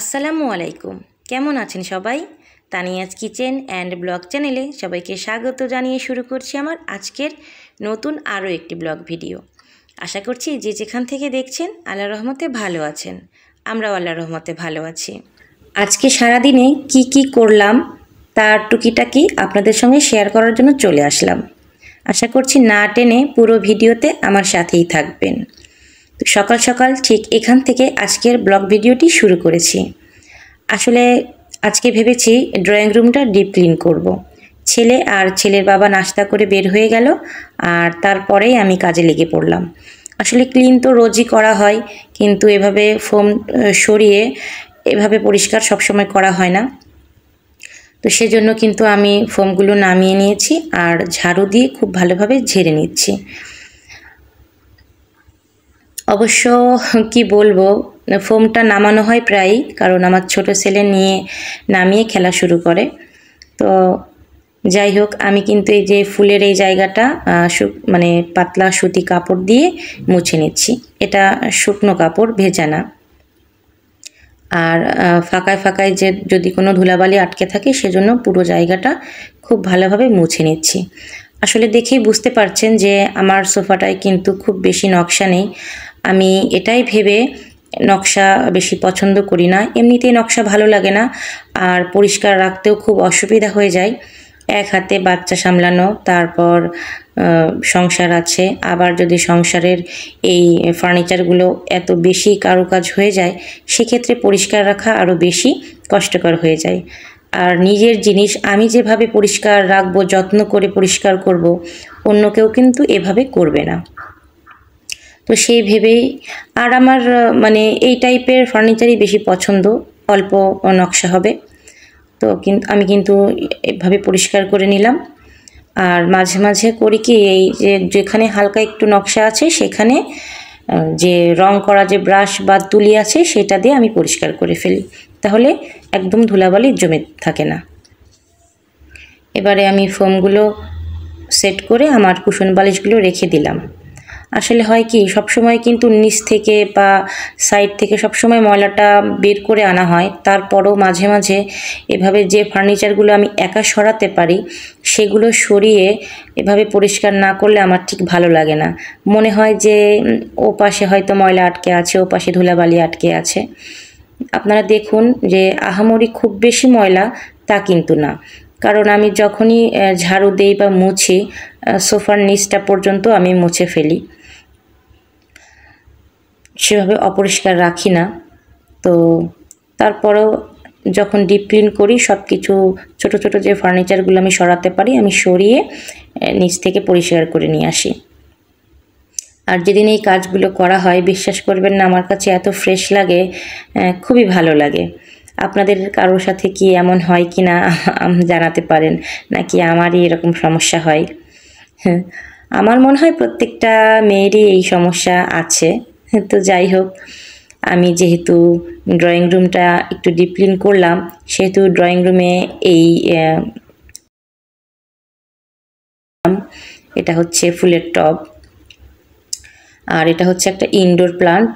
আসসালামু আলাইকুম কেমন আছেন সবাই তানিয়াজ কিচেন অ্যান্ড ব্লগ চ্যানেলে সবাইকে স্বাগত জানিয়ে শুরু করছি আমার আজকের নতুন আরও একটি ব্লগ ভিডিও আশা করছি যে যেখান থেকে দেখছেন আল্লাহ রহমতে ভালো আছেন আমরাও আল্লাহ রহমতে ভালো আছি আজকে সারাদিনে কি কি করলাম তার টুকিটাকি আপনাদের সঙ্গে শেয়ার করার জন্য চলে আসলাম আশা করছি না টেনে পুরো ভিডিওতে আমার সাথেই থাকবেন সকাল সকাল ঠিক এখান থেকে আজকের ব্লগ ভিডিওটি শুরু করেছি আসলে আজকে ভেবেছি ড্রয়িং রুমটা ডিপ ক্লিন করব। ছেলে আর ছেলের বাবা নাস্তা করে বের হয়ে গেল আর তারপরেই আমি কাজে লেগে পড়লাম আসলে ক্লিন তো রোজই করা হয় কিন্তু এভাবে ফোম সরিয়ে এভাবে পরিষ্কার সবসময় করা হয় না তো সেজন্য কিন্তু আমি ফোমগুলো নামিয়ে নিয়েছি আর ঝাড়ু দিয়ে খুব ভালোভাবে ঝেড়ে নিচ্ছি অবশ্য কি বলবো ফোমটা নামানো হয় প্রায়ই কারণ আমার ছোট ছেলে নিয়ে নামিয়ে খেলা শুরু করে তো যাই হোক আমি কিন্তু এই যে ফুলের এই জায়গাটা মানে পাতলা সুতি কাপড় দিয়ে মুছে নিচ্ছি এটা শুকনো কাপড় ভেজানা আর ফাঁকায় ফাঁকায় যে যদি কোনো ধুলাবালি আটকে থাকে সেজন্য পুরো জায়গাটা খুব ভালোভাবে মুছে নিচ্ছি আসলে দেখেই বুঝতে পারছেন যে আমার সোফাটায় কিন্তু খুব বেশি নকশা নেই আমি এটাই ভেবে নকশা বেশি পছন্দ করি না এমনিতেই নকশা ভালো লাগে না আর পরিষ্কার রাখতেও খুব অসুবিধা হয়ে যায় এক হাতে বাচ্চা সামলানো তারপর সংসার আছে আবার যদি সংসারের এই ফার্নিচারগুলো এত বেশি কারুকাজ হয়ে যায় সেক্ষেত্রে পরিষ্কার রাখা আরও বেশি কষ্টকর হয়ে যায় আর নিজের জিনিস আমি যেভাবে পরিষ্কার রাখবো যত্ন করে পরিষ্কার করব অন্য কেউ কিন্তু এভাবে করবে না তো সেই ভেবেই আর আমার মানে এই টাইপের ফার্নিচারই বেশি পছন্দ অল্প নকশা হবে তো কিন্তু আমি কিন্তু এভাবে পরিষ্কার করে নিলাম আর মাঝে মাঝে করি কি এই যে যেখানে হালকা একটু নকশা আছে সেখানে যে রং করা যে ব্রাশ বা তুলি আছে সেটা দিয়ে আমি পরিষ্কার করে ফেলি তাহলে একদম ধুলাবালি জমে থাকে না এবারে আমি ফোমগুলো সেট করে আমার কুশন বালিশগুলো রেখে দিলাম আসলে হয় কি সব সময় কিন্তু নিচ থেকে বা সাইড থেকে সবসময় ময়লাটা বের করে আনা হয় তারপরও মাঝে মাঝে এভাবে যে ফার্নিচারগুলো আমি একা সরাতে পারি সেগুলো সরিয়ে এভাবে পরিষ্কার না করলে আমার ঠিক ভালো লাগে না মনে হয় যে ও পাশে হয়তো ময়লা আটকে আছে ও পাশে ধুলাবালি আটকে আছে আপনারা দেখুন যে আহামরি খুব বেশি ময়লা তা কিন্তু না কারণ আমি যখনই ঝাড়ু দেই বা মুছি সোফার নিচটা পর্যন্ত আমি মুছে ফেলি সেভাবে অপরিষ্কার রাখি না তো তারপরেও যখন ডিপ ক্লিন করি সব কিছু ছোটো ছোটো যে ফার্নিচারগুলো আমি সরাতে পারি আমি সরিয়ে নিচ থেকে পরিষ্কার করে নিয়ে আসি আর যেদিন এই কাজগুলো করা হয় বিশ্বাস করবেন না আমার কাছে এত ফ্রেশ লাগে খুবই ভালো লাগে আপনাদের কারোর সাথে কি এমন হয় কি না জানাতে পারেন নাকি আমারই এরকম সমস্যা হয় হ্যাঁ, আমার মনে হয় প্রত্যেকটা মেয়েরই এই সমস্যা আছে তো যাই হোক আমি যেহেতু ড্রয়িং রুমটা একটু ডিপ্লিন করলাম সেহেতু ড্রয়িং রুমে এই এটা হচ্ছে ফুলের টব আর এটা হচ্ছে একটা ইনডোর প্লান্ট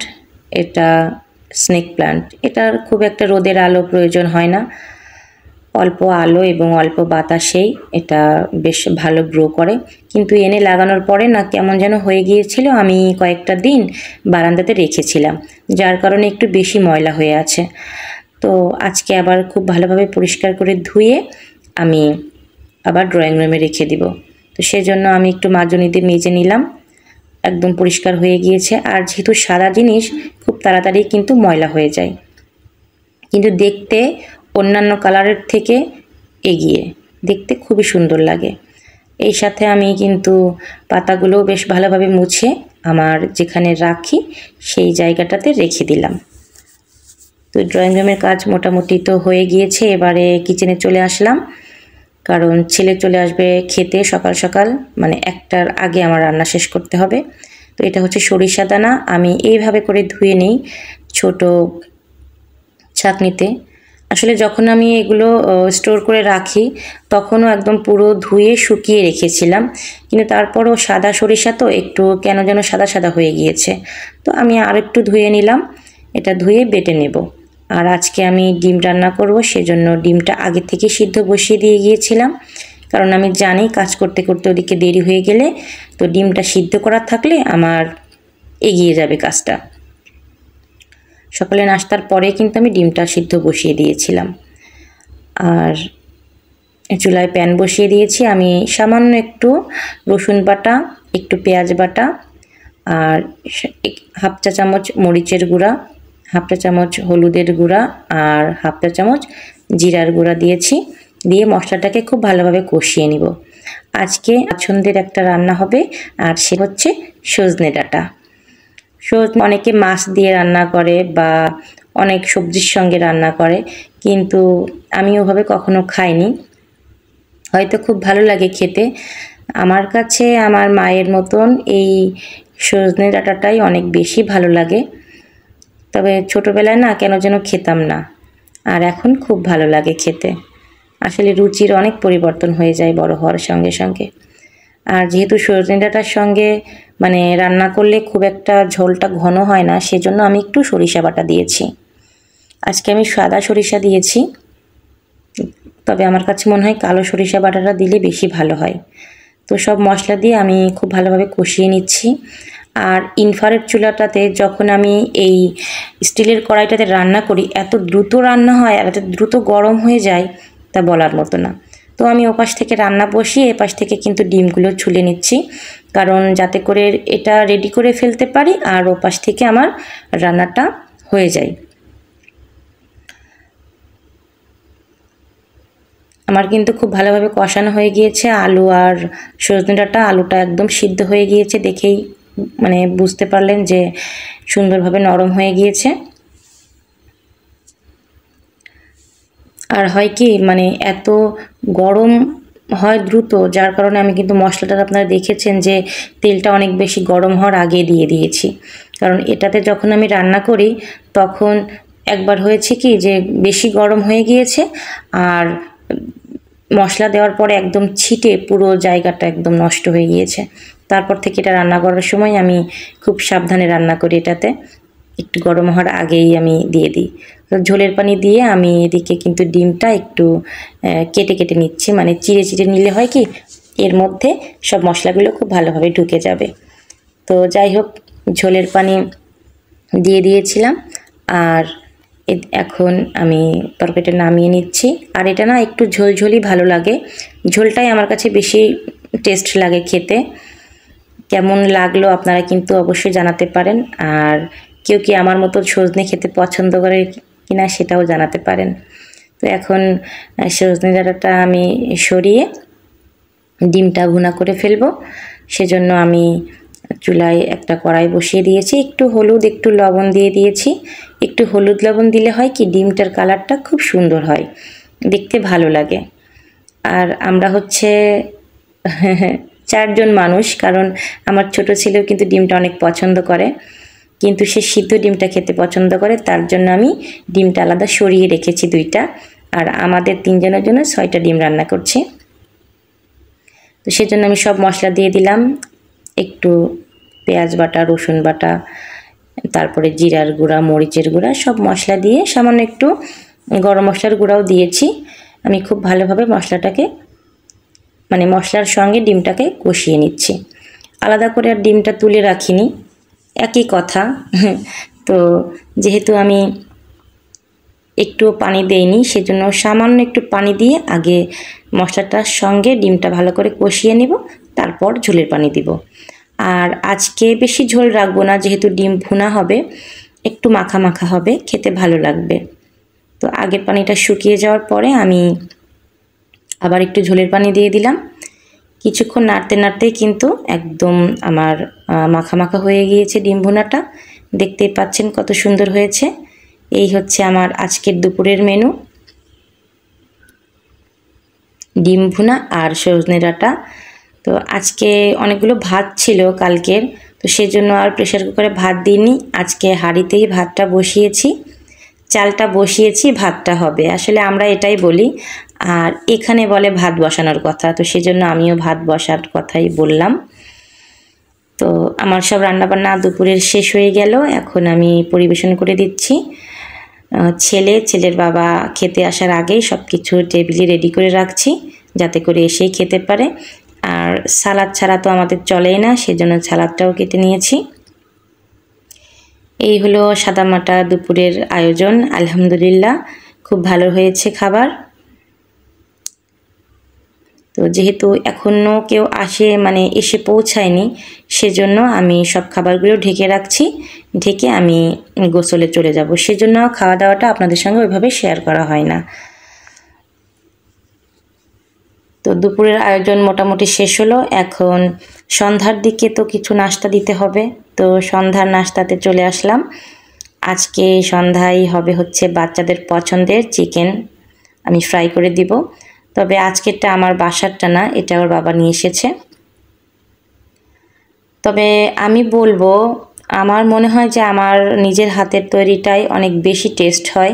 এটা স্নেক প্লান্ট এটার খুব একটা রোদের আলো প্রয়োজন হয় না অল্প আলো এবং অল্প বাতাসেই এটা বেশ ভালো গ্রো করে কিন্তু এনে লাগানোর পরে না কেমন যেন হয়ে গিয়েছিল আমি কয়েকটা দিন বারান্দাতে রেখেছিলাম যার কারণে একটু বেশি ময়লা হয়ে আছে তো আজকে আবার খুব ভালোভাবে পরিষ্কার করে ধুয়ে আমি আবার ড্রয়িং রুমে রেখে দিব তো সেজন্য আমি একটু মাজনীতে মেজে নিলাম একদম পরিষ্কার হয়ে গিয়েছে আর যেহেতু সাদা জিনিস খুব তাড়াতাড়ি কিন্তু ময়লা হয়ে যায় কিন্তু দেখতে অন্যান্য কালারের থেকে এগিয়ে দেখতে খুবই সুন্দর লাগে এই সাথে আমি কিন্তু পাতাগুলো বেশ ভালোভাবে মুছে আমার যেখানে রাখি সেই জায়গাটাতে রেখে দিলাম তো ড্রয়িং রুমের কাজ মোটামুটি তো হয়ে গিয়েছে এবারে কিচেনে চলে আসলাম কারণ ছেলে চলে আসবে খেতে সকাল সকাল মানে একটার আগে আমার রান্না শেষ করতে হবে তো এটা হচ্ছে সরিষা দানা আমি এইভাবে করে ধুয়ে নিই ছোট ছাকনিতে আসলে যখন আমি এগুলো স্টোর করে রাখি তখনও একদম পুরো ধুয়ে শুকিয়ে রেখেছিলাম কিন্তু তারপরও সাদা সরিষা তো একটু কেন যেন সাদা সাদা হয়ে গিয়েছে তো আমি আর একটু ধুয়ে নিলাম এটা ধুয়ে বেটে নেব আর আজকে আমি ডিম রান্না করব সেজন্য ডিমটা আগে থেকে সিদ্ধ বসিয়ে দিয়ে গিয়েছিলাম কারণ আমি জানি কাজ করতে করতে ওদিকে দেরি হয়ে গেলে তো ডিমটা সিদ্ধ করার থাকলে আমার এগিয়ে যাবে কাজটা সকালে নাস্তার পরে কিন্তু আমি ডিমটা সিদ্ধ বসিয়ে দিয়েছিলাম আর চুলায় প্যান বসিয়ে দিয়েছি আমি সামান্য একটু রসুন বাটা একটু পেঁয়াজ বাটা আর হাফ চা চামচ মরিচের গুঁড়া হাফ চা চামচ হলুদের গুঁড়া আর হাফ চা চামচ জিরার গুঁড়া দিয়েছি দিয়ে মশলাটাকে খুব ভালোভাবে কষিয়ে নিব আজকে পছন্দের একটা রান্না হবে আর সে হচ্ছে সজনে ডাঁটা সো অনেকে মাছ দিয়ে রান্না করে বা অনেক সবজির সঙ্গে রান্না করে কিন্তু আমি ওভাবে কখনো খাইনি হয়তো খুব ভালো লাগে খেতে আমার কাছে আমার মায়ের মতন এই সজনে ডাঁটাটাই অনেক বেশি ভালো লাগে তবে ছোটোবেলায় না কেন যেন খেতাম না আর এখন খুব ভালো লাগে খেতে আসলে রুচির অনেক পরিবর্তন হয়ে যায় বড় হওয়ার সঙ্গে সঙ্গে আর যেহেতু সজনে ডাঁটার সঙ্গে মানে রান্না করলে খুব একটা ঝোলটা ঘন হয় না সেজন্য আমি একটু সরিষা বাটা দিয়েছি আজকে আমি সাদা সরিষা দিয়েছি তবে আমার কাছে মনে হয় কালো সরিষা বাটাটা দিলে বেশি ভালো হয় তো সব মশলা দিয়ে আমি খুব ভালোভাবে কষিয়ে নিচ্ছি আর ইনফারেট চুলাটাতে যখন আমি এই স্টিলের কড়াইটাতে রান্না করি এত দ্রুত রান্না হয় আর এত দ্রুত গরম হয়ে যায় তা বলার মতো না তো আমি ওপাশ থেকে রান্না বসিয়ে এপাশ থেকে কিন্তু ডিমগুলো ছুলে নিচ্ছি কারণ যাতে করে এটা রেডি করে ফেলতে পারি আর ওপাশ থেকে আমার রান্নাটা হয়ে যায় আমার কিন্তু খুব ভালোভাবে কষানো হয়ে গিয়েছে আলু আর সজনে ডাঁটা আলুটা একদম সিদ্ধ হয়ে গিয়েছে দেখেই মানে বুঝতে পারলেন যে সুন্দরভাবে নরম হয়ে গিয়েছে আর হয় কি মানে এত গরম হয় দ্রুত যার কারণে আমি কিন্তু মশলাটা আপনারা দেখেছেন যে তেলটা অনেক বেশি গরম হওয়ার আগে দিয়ে দিয়েছি কারণ এটাতে যখন আমি রান্না করি তখন একবার হয়েছে কি যে বেশি গরম হয়ে গিয়েছে আর মশলা দেওয়ার পরে একদম ছিটে পুরো জায়গাটা একদম নষ্ট হয়ে গিয়েছে তারপর থেকে এটা রান্না করার সময় আমি খুব সাবধানে রান্না করি এটাতে একটু গরম হওয়ার আগেই আমি দিয়ে দিই ঝোলের পানি দিয়ে আমি এদিকে কিন্তু ডিমটা একটু কেটে কেটে নিচ্ছি মানে চিড়ে চিড়ে নিলে হয় কি এর মধ্যে সব মশলাগুলো খুব ভালোভাবে ঢুকে যাবে তো যাই হোক ঝোলের পানি দিয়ে দিয়েছিলাম আর এখন আমি তরকারিটা নামিয়ে নিচ্ছি আর এটা না একটু ঝোলঝোলই ভালো লাগে ঝোলটাই আমার কাছে বেশি টেস্ট লাগে খেতে কেমন লাগলো আপনারা কিন্তু অবশ্যই জানাতে পারেন আর কেউ কি আমার মতো সজনে খেতে পছন্দ করে কি না সেটাও জানাতে পারেন তো এখন সজনে ডাঁটাটা আমি সরিয়ে ডিমটা ভুনা করে ফেলবো সেজন্য আমি চুলায় একটা কড়াই বসিয়ে দিয়েছি একটু হলুদ একটু লবণ দিয়ে দিয়েছি একটু হলুদ লবণ দিলে হয় কি ডিমটার কালারটা খুব সুন্দর হয় দেখতে ভালো লাগে আর আমরা হচ্ছে চারজন মানুষ কারণ আমার ছোট ছেলেও কিন্তু ডিমটা অনেক পছন্দ করে কিন্তু সে সিদ্ধ ডিমটা খেতে পছন্দ করে তার জন্য আমি ডিমটা আলাদা সরিয়ে রেখেছি দুইটা আর আমাদের তিনজনের জন্য ছয়টা ডিম রান্না করছি তো সেজন্য আমি সব মশলা দিয়ে দিলাম একটু পেঁয়াজ বাটা রসুন বাটা তারপরে জিরার গুঁড়া মরিচের গুঁড়া সব মশলা দিয়ে সামান্য একটু গরম মশলার গুঁড়াও দিয়েছি আমি খুব ভালোভাবে মশলাটাকে মানে মশলার সঙ্গে ডিমটাকে কষিয়ে নিচ্ছি আলাদা করে আর ডিমটা তুলে রাখিনি একই কথা তো যেহেতু আমি একটুও পানি দেইনি সেজন্য সামান্য একটু পানি দিয়ে আগে মশলাটার সঙ্গে ডিমটা ভালো করে কষিয়ে নেব তারপর ঝোলের পানি দিব আর আজকে বেশি ঝোল রাখবো না যেহেতু ডিম ভুনা হবে একটু মাখা মাখা হবে খেতে ভালো লাগবে তো আগের পানিটা শুকিয়ে যাওয়ার পরে আমি আবার একটু ঝোলের পানি দিয়ে দিলাম কিছুক্ষণ নাড়তে নাড়তেই কিন্তু একদম আমার মাখা মাখা হয়ে গিয়েছে ডিম ভুনাটা দেখতেই পাচ্ছেন কত সুন্দর হয়েছে এই হচ্ছে আমার আজকের দুপুরের মেনু ডিম ভুনা আর সজনে ডাঁটা তো আজকে অনেকগুলো ভাত ছিল কালকের তো সেজন্য আর প্রেশার কুকারে ভাত দিইনি আজকে হাঁড়িতেই ভাতটা বসিয়েছি চালটা বসিয়েছি ভাতটা হবে আসলে আমরা এটাই বলি আর এখানে বলে ভাত বসানোর কথা তো সেজন্য আমিও ভাত বসার কথাই বললাম তো আমার সব রান্নাবান্না দুপুরের শেষ হয়ে গেল এখন আমি পরিবেশন করে দিচ্ছি ছেলে ছেলের বাবা খেতে আসার আগেই সব কিছু টেবিলে রেডি করে রাখছি যাতে করে এসেই খেতে পারে আর সালাদ ছাড়া তো আমাদের চলেই না সেজন্য সালাদটাও কেটে নিয়েছি এই হলো সাদামাটা দুপুরের আয়োজন আলহামদুলিল্লাহ খুব ভালো হয়েছে খাবার তো যেহেতু এখনও কেউ আসে মানে এসে পৌঁছায়নি সেজন্য আমি সব খাবারগুলো ঢেকে রাখছি ঢেকে আমি গোসলে চলে যাব সেজন্য খাওয়া দাওয়াটা আপনাদের সঙ্গে ওইভাবে শেয়ার করা হয় না তো দুপুরের আয়োজন মোটামুটি শেষ হলো এখন সন্ধ্যার দিকে তো কিছু নাস্তা দিতে হবে তো সন্ধ্যার নাস্তাতে চলে আসলাম আজকে সন্ধ্যায় হবে হচ্ছে বাচ্চাদের পছন্দের চিকেন আমি ফ্রাই করে দিব তবে আজকেরটা আমার বাসারটা না এটা ওর বাবা নিয়ে এসেছে তবে আমি বলবো আমার মনে হয় যে আমার নিজের হাতের তৈরিটাই অনেক বেশি টেস্ট হয়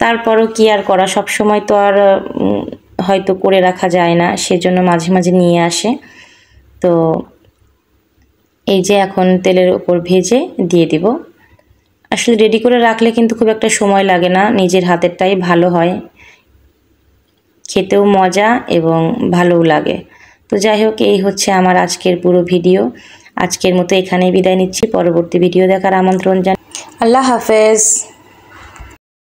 তারপরও কি আর করা সব সময় তো আর হয়তো করে রাখা যায় না সেজন্য মাঝে মাঝে নিয়ে আসে তো এই যে এখন তেলের ওপর ভেজে দিয়ে দিব আসলে রেডি করে রাখলে কিন্তু খুব একটা সময় লাগে না নিজের হাতেরটাই ভালো হয় খেতেও মজা এবং ভালোও লাগে তো যাই হোক এই হচ্ছে আমার আজকের পুরো ভিডিও আজকের মতো এখানেই বিদায় নিচ্ছি পরবর্তী ভিডিও দেখার আমন্ত্রণ জানাই আল্লাহ হাফেজ